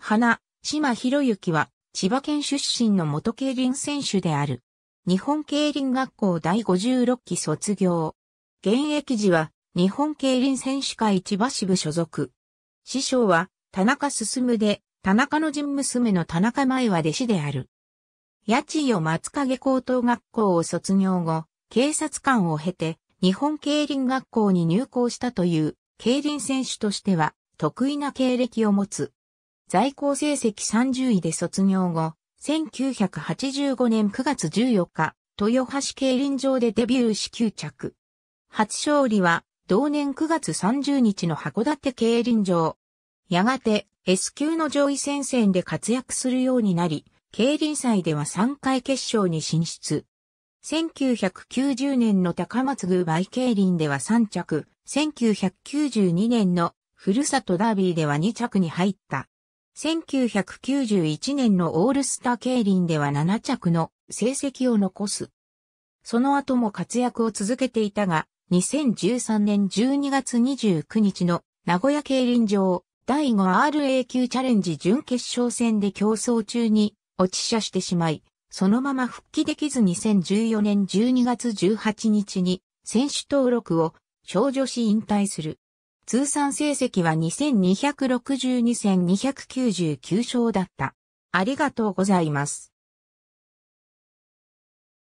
花、島博之は、千葉県出身の元競輪選手である。日本競輪学校第56期卒業。現役時は、日本競輪選手会千葉支部所属。師匠は、田中進で、田中の人娘の田中前は弟子である。八千代松影高等学校を卒業後、警察官を経て、日本競輪学校に入校したという、競輪選手としては、得意な経歴を持つ。在校成績30位で卒業後、1985年9月14日、豊橋競輪場でデビューし9着。初勝利は、同年9月30日の函館競輪場。やがて、S 級の上位戦線で活躍するようになり、競輪祭では3回決勝に進出。1990年の高松宮バイ競輪では3着、1992年のふるさとダービーでは2着に入った。1991年のオールスター競輪では7着の成績を残す。その後も活躍を続けていたが、2013年12月29日の名古屋競輪場第 5RA 級チャレンジ準決勝戦で競争中に落ち車してしまい、そのまま復帰できず2014年12月18日に選手登録を少女子引退する。通算成績は2262戦299勝だった。ありがとうございます。